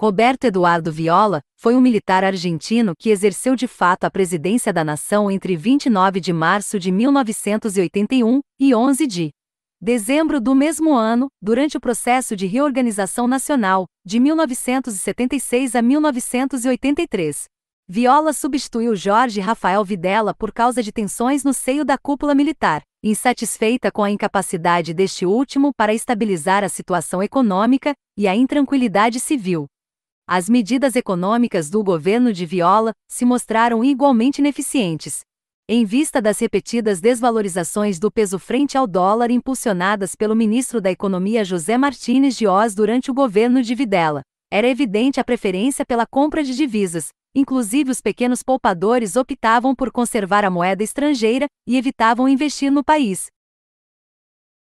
Roberto Eduardo Viola foi um militar argentino que exerceu de fato a presidência da nação entre 29 de março de 1981 e 11 de dezembro do mesmo ano, durante o processo de reorganização nacional, de 1976 a 1983. Viola substituiu Jorge Rafael Videla por causa de tensões no seio da cúpula militar, insatisfeita com a incapacidade deste último para estabilizar a situação econômica e a intranquilidade civil as medidas econômicas do governo de Viola se mostraram igualmente ineficientes. Em vista das repetidas desvalorizações do peso frente ao dólar impulsionadas pelo ministro da Economia José Martínez de Oz durante o governo de Videla, era evidente a preferência pela compra de divisas, inclusive os pequenos poupadores optavam por conservar a moeda estrangeira e evitavam investir no país.